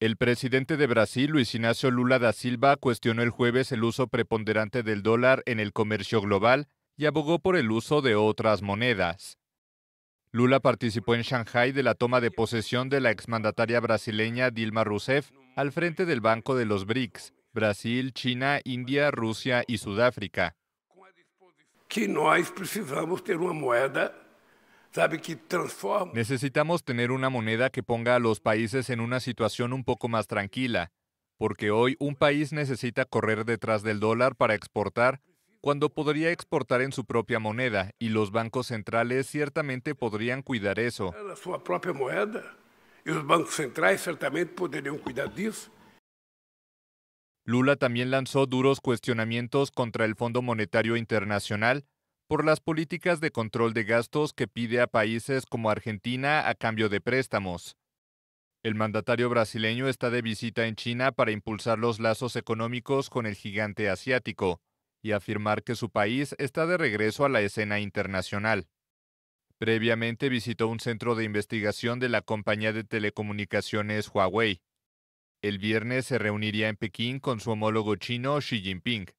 El presidente de Brasil, Luis Ignacio Lula da Silva, cuestionó el jueves el uso preponderante del dólar en el comercio global y abogó por el uso de otras monedas. Lula participó en Shanghái de la toma de posesión de la exmandataria brasileña Dilma Rousseff al frente del Banco de los BRICS, Brasil, China, India, Rusia y Sudáfrica. Que Necesitamos tener una moneda que ponga a los países en una situación un poco más tranquila, porque hoy un país necesita correr detrás del dólar para exportar cuando podría exportar en su propia moneda y los bancos centrales ciertamente podrían cuidar eso. cuidar eso. Lula también lanzó duros cuestionamientos contra el Fondo Monetario Internacional por las políticas de control de gastos que pide a países como Argentina a cambio de préstamos. El mandatario brasileño está de visita en China para impulsar los lazos económicos con el gigante asiático y afirmar que su país está de regreso a la escena internacional. Previamente visitó un centro de investigación de la compañía de telecomunicaciones Huawei. El viernes se reuniría en Pekín con su homólogo chino Xi Jinping.